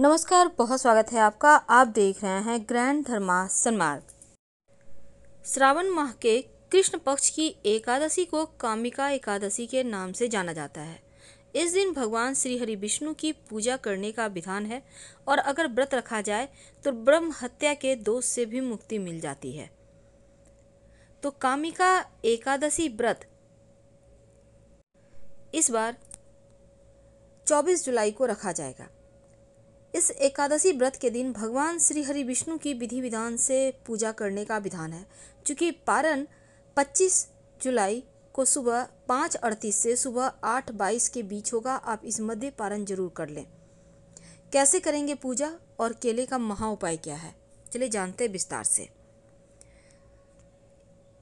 नमस्कार बहुत स्वागत है आपका आप देख रहे हैं ग्रैंड धर्मा सन्मार्ग श्रावण माह के कृष्ण पक्ष की एकादशी को कामिका एकादशी के नाम से जाना जाता है इस दिन भगवान श्री हरि विष्णु की पूजा करने का विधान है और अगर व्रत रखा जाए तो ब्रह्म हत्या के दोष से भी मुक्ति मिल जाती है तो कामिका एकादशी व्रत इस बार 24 जुलाई को रखा जाएगा इस एकादशी व्रत के दिन भगवान श्री हरि विष्णु की विधि विधान से पूजा करने का विधान है चूँकि पारण 25 जुलाई को सुबह पाँच अड़तीस से सुबह आठ बाईस के बीच होगा आप इस मध्य पारण जरूर कर लें कैसे करेंगे पूजा और केले का महा उपाय क्या है चलिए जानते हैं विस्तार से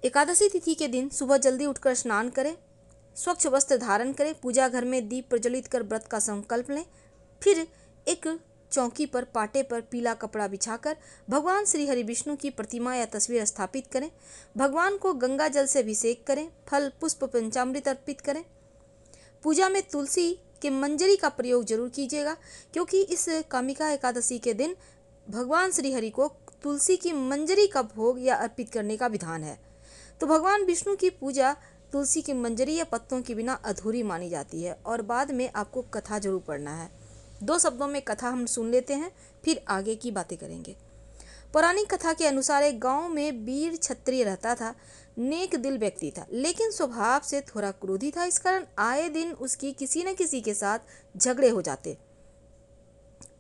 एकादशी तिथि के दिन सुबह जल्दी उठकर स्नान करें स्वच्छ वस्त्र धारण करें पूजा घर में दीप प्रज्वलित कर व्रत का संकल्प लें फिर एक चौकी पर पाटे पर पीला कपड़ा बिछाकर भगवान श्री हरि विष्णु की प्रतिमा या तस्वीर स्थापित करें भगवान को गंगा जल से अभिषेक करें फल पुष्प पंचामृत अर्पित करें पूजा में तुलसी के मंजरी का प्रयोग जरूर कीजिएगा क्योंकि इस कामिका एकादशी के दिन भगवान श्री हरि को तुलसी की मंजरी का भोग या अर्पित करने का विधान है तो भगवान विष्णु की पूजा तुलसी की मंजरी या पत्तों के बिना अधूरी मानी जाती है और बाद में आपको कथा जरूर पढ़ना है दो शब्दों में कथा हम सुन लेते हैं फिर आगे की बातें करेंगे पौराणिक कथा के अनुसार एक गांव में वीर छत्री रहता था नेक दिल व्यक्ति था लेकिन स्वभाव से थोड़ा क्रोधी था इस कारण आए दिन उसकी किसी न किसी के साथ झगड़े हो जाते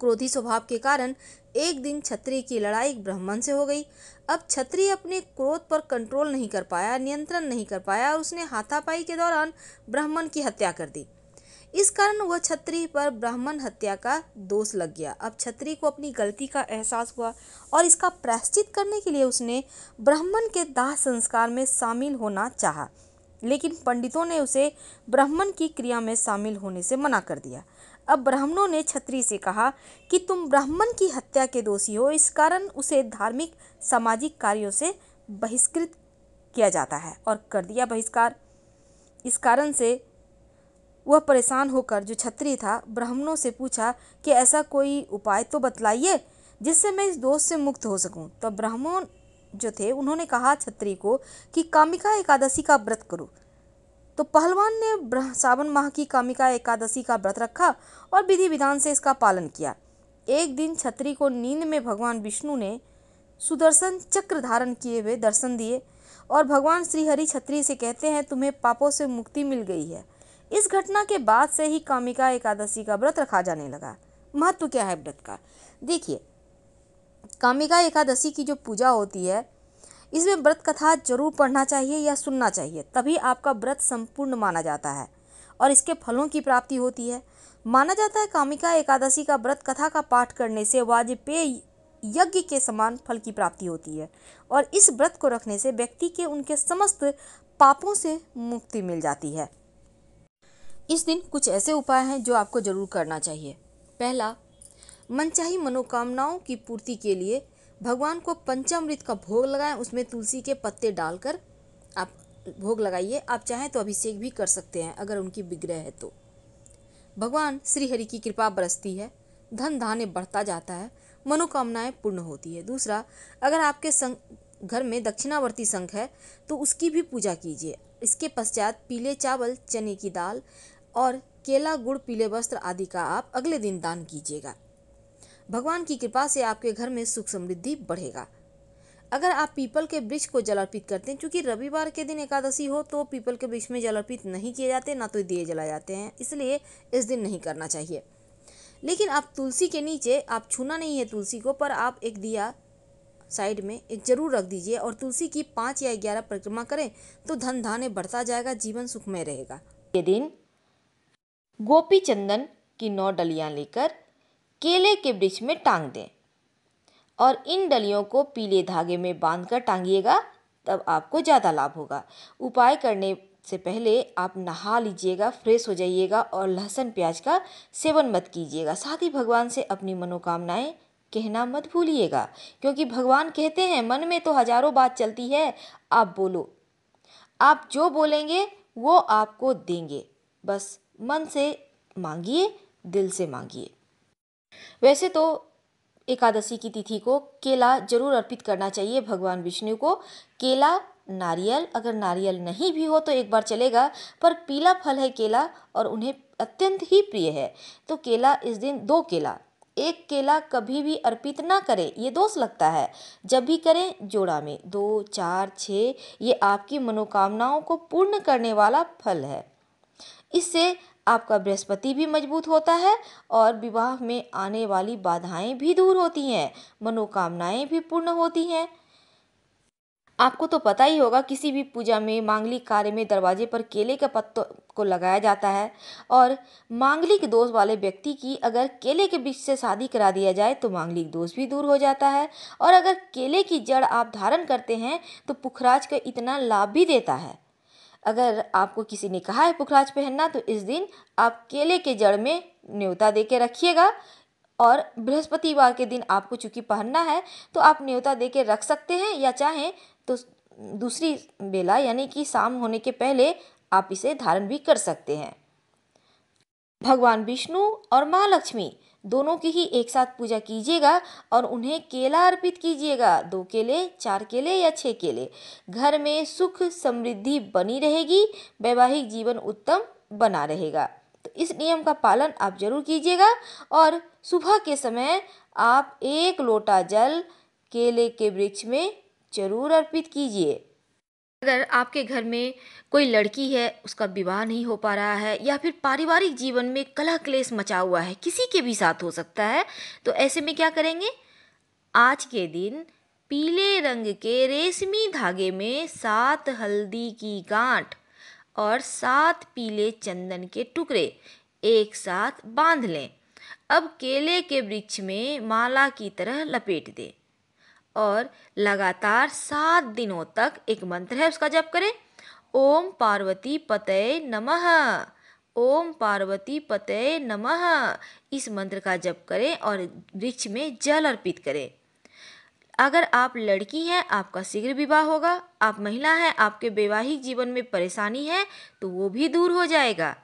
क्रोधी स्वभाव के कारण एक दिन छत्री की लड़ाई ब्राह्मण से हो गई अब छत्री अपने क्रोध पर कंट्रोल नहीं कर पाया नियंत्रण नहीं कर पाया और उसने हाथापाई के दौरान ब्राह्मण की हत्या कर दी इस कारण वह छत्री पर ब्राह्मण हत्या का दोष लग गया अब छत्री को अपनी गलती का एहसास हुआ और इसका प्रायश्चित करने के लिए उसने ब्राह्मण के दाह संस्कार में शामिल होना चाहा लेकिन पंडितों ने उसे ब्राह्मण की क्रिया में शामिल होने से मना कर दिया अब ब्राह्मणों ने छत्री से कहा कि तुम ब्राह्मण की हत्या के दोषी हो इस कारण उसे धार्मिक सामाजिक कार्यों से बहिष्कृत किया जाता है और कर दिया बहिष्कार इस कारण से वह परेशान होकर जो छत्री था ब्राह्मणों से पूछा कि ऐसा कोई उपाय तो बतलाइए जिससे मैं इस दोष से मुक्त हो सकूं। तो ब्राह्मण जो थे उन्होंने कहा छत्री को कि कामिका एकादशी का व्रत करो तो पहलवान ने सावन माह की कामिका एकादशी का व्रत रखा और विधि विधान से इसका पालन किया एक दिन छत्री को नींद में भगवान विष्णु ने सुदर्शन चक्र धारण किए हुए दर्शन दिए और भगवान श्रीहरि छत्री से कहते हैं तुम्हें पापों से मुक्ति मिल गई है इस घटना के बाद से ही कामिका एकादशी का व्रत रखा जाने लगा महत्व क्या है व्रत का देखिए कामिका एकादशी की जो पूजा होती है इसमें व्रत कथा जरूर पढ़ना चाहिए या सुनना चाहिए तभी आपका व्रत संपूर्ण माना जाता है और इसके फलों की प्राप्ति होती है माना जाता है कामिका एकादशी का व्रत कथा का पाठ करने से वाजपेय यज्ञ के समान फल की प्राप्ति होती है और इस व्रत को रखने से व्यक्ति के उनके समस्त पापों से मुक्ति मिल जाती है इस दिन कुछ ऐसे उपाय हैं जो आपको जरूर करना चाहिए पहला मनचाही मनोकामनाओं की पूर्ति के लिए भगवान को पंचामृत का भोग लगाएं उसमें तुलसी के पत्ते डालकर आप भोग लगाइए आप चाहें तो अभिषेक भी कर सकते हैं अगर उनकी विग्रह है तो भगवान श्री हरि की कृपा बरसती है धन धान्य बढ़ता जाता है मनोकामनाएं पूर्ण होती है दूसरा अगर आपके संग घर में दक्षिणावर्ती संघ है तो उसकी भी पूजा कीजिए इसके पश्चात पीले चावल चने की दाल और केला गुड़ पीले वस्त्र आदि का आप अगले दिन दान कीजिएगा भगवान की कृपा से आपके घर में सुख समृद्धि बढ़ेगा अगर आप पीपल के वृक्ष को जल अर्पित करते हैं क्योंकि रविवार के दिन एकादशी हो तो पीपल के वृक्ष में जल अर्पित नहीं किए जाते ना तो दिए जलाए जाते हैं इसलिए इस दिन नहीं करना चाहिए लेकिन आप तुलसी के नीचे आप छूना नहीं है तुलसी को पर आप एक दिया साइड में एक जरूर रख दीजिए और तुलसी की पाँच या ग्यारह परिक्रमा करें तो धन धान्य बढ़ता जाएगा जीवन सुखमय रहेगा ये दिन गोपी चंदन की नौ डलियां लेकर केले के वृक्ष में टांग दें और इन डलियों को पीले धागे में बांध कर टांगिएगा तब आपको ज़्यादा लाभ होगा उपाय करने से पहले आप नहा लीजिएगा फ्रेश हो जाइएगा और लहसुन प्याज का सेवन मत कीजिएगा साथ ही भगवान से अपनी मनोकामनाएं कहना मत भूलिएगा क्योंकि भगवान कहते हैं मन में तो हजारों बात चलती है आप बोलो आप जो बोलेंगे वो आपको देंगे बस मन से मांगिए दिल से मांगिए वैसे तो एकादशी की तिथि को केला जरूर अर्पित करना चाहिए भगवान विष्णु को केला नारियल अगर नारियल नहीं भी हो तो एक बार चलेगा पर पीला फल है केला और उन्हें अत्यंत ही प्रिय है तो केला इस दिन दो केला एक केला कभी भी अर्पित ना करें ये दोष लगता है जब भी करें जोड़ा में दो चार छः ये आपकी मनोकामनाओं को पूर्ण करने वाला फल है इससे आपका बृहस्पति भी मजबूत होता है और विवाह में आने वाली बाधाएं भी दूर होती हैं मनोकामनाएं भी पूर्ण होती हैं आपको तो पता ही होगा किसी भी पूजा में मांगलिक कार्य में दरवाजे पर केले के पत्तों को लगाया जाता है और मांगलिक दोष वाले व्यक्ति की अगर केले के बीच से शादी करा दिया जाए तो मांगलिक दोष भी दूर हो जाता है और अगर केले की जड़ आप धारण करते हैं तो पुखराज का इतना लाभ भी देता है अगर आपको किसी ने कहा है पुखराज पहनना तो इस दिन आप केले के जड़ में न्योता दे के रखिएगा और बृहस्पतिवार के दिन आपको चूँकि पहनना है तो आप न्योता दे के रख सकते हैं या चाहें तो दूसरी बेला यानी कि शाम होने के पहले आप इसे धारण भी कर सकते हैं भगवान विष्णु और माँ लक्ष्मी दोनों की ही एक साथ पूजा कीजिएगा और उन्हें केला अर्पित कीजिएगा दो केले चार केले या छः केले घर में सुख समृद्धि बनी रहेगी वैवाहिक जीवन उत्तम बना रहेगा तो इस नियम का पालन आप जरूर कीजिएगा और सुबह के समय आप एक लोटा जल केले के वृक्ष में जरूर अर्पित कीजिए अगर आपके घर में कोई लड़की है उसका विवाह नहीं हो पा रहा है या फिर पारिवारिक जीवन में कलह क्लेश मचा हुआ है किसी के भी साथ हो सकता है तो ऐसे में क्या करेंगे आज के दिन पीले रंग के रेशमी धागे में सात हल्दी की गांठ और सात पीले चंदन के टुकड़े एक साथ बांध लें अब केले के वृक्ष में माला की तरह लपेट दें और लगातार सात दिनों तक एक मंत्र है उसका जप करें ओम पार्वती पतये नमः ओम पार्वती पतये नमः इस मंत्र का जप करें और वृक्ष में जल अर्पित करें अगर आप लड़की हैं आपका शीघ्र विवाह होगा आप महिला हैं आपके वैवाहिक जीवन में परेशानी है तो वो भी दूर हो जाएगा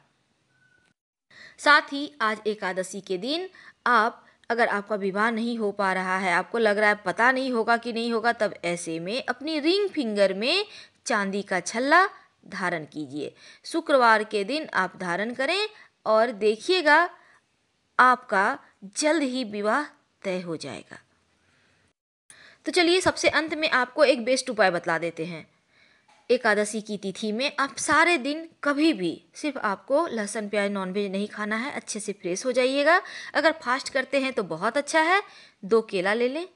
साथ ही आज एकादशी के दिन आप अगर आपका विवाह नहीं हो पा रहा है आपको लग रहा है पता नहीं होगा कि नहीं होगा तब ऐसे में अपनी रिंग फिंगर में चांदी का छल्ला धारण कीजिए शुक्रवार के दिन आप धारण करें और देखिएगा आपका जल्द ही विवाह तय हो जाएगा तो चलिए सबसे अंत में आपको एक बेस्ट उपाय बतला देते हैं एकादशी की तिथि में आप सारे दिन कभी भी सिर्फ आपको लहसुन प्याज नॉनवेज नहीं खाना है अच्छे से फ्रेश हो जाइएगा अगर फास्ट करते हैं तो बहुत अच्छा है दो केला ले लें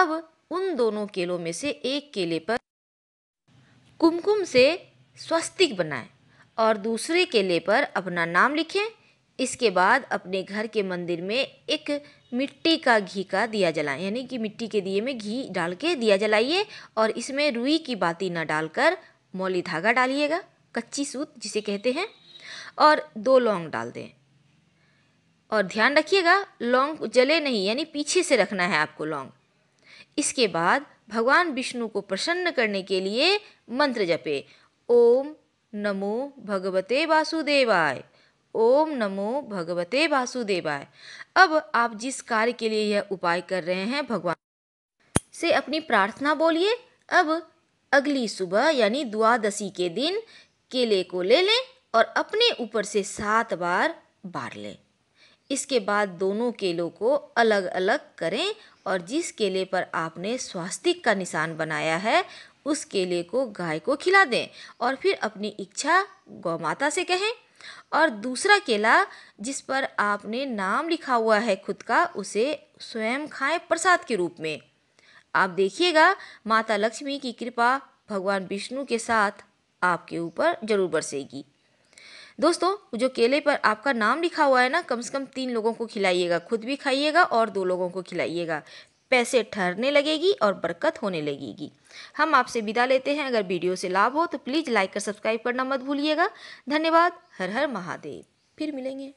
अब उन दोनों केलों में से एक केले पर कुमकुम से स्वस्तिक बनाएं और दूसरे केले पर अपना नाम लिखें इसके बाद अपने घर के मंदिर में एक मिट्टी का घी का दिया जलाएं यानी कि मिट्टी के दिए में घी डाल के दिया जलाइए और इसमें रुई की बाती ना डालकर मौली धागा डालिएगा कच्ची सूत जिसे कहते हैं और दो लौंग डाल दें और ध्यान रखिएगा लौंग जले नहीं यानी पीछे से रखना है आपको लौंग इसके बाद भगवान विष्णु को प्रसन्न करने के लिए मंत्र जपे ओम नमो भगवते वासुदेवाय ओम नमो भगवते वासुदेवाय अब आप जिस कार्य के लिए यह उपाय कर रहे हैं भगवान से अपनी प्रार्थना बोलिए अब अगली सुबह यानी द्वादशी के दिन केले को ले लें और अपने ऊपर से सात बार बार लें इसके बाद दोनों केलों को अलग अलग करें और जिस केले पर आपने स्वास्तिक का निशान बनाया है उस केले को गाय को खिला दें और फिर अपनी इच्छा गौ माता से कहें और दूसरा केला जिस पर आपने नाम लिखा हुआ है खुद का उसे स्वयं खाएं प्रसाद के रूप में आप देखिएगा माता लक्ष्मी की कृपा भगवान विष्णु के साथ आपके ऊपर जरूर बरसेगी दोस्तों जो केले पर आपका नाम लिखा हुआ है ना कम से कम तीन लोगों को खिलाइएगा खुद भी खाइएगा और दो लोगों को खिलाइएगा पैसे ठहरने लगेगी और बरकत होने लगेगी हम आपसे विदा लेते हैं अगर वीडियो से लाभ हो तो प्लीज़ लाइक और सब्सक्राइब करना मत भूलिएगा धन्यवाद हर हर महादेव फिर मिलेंगे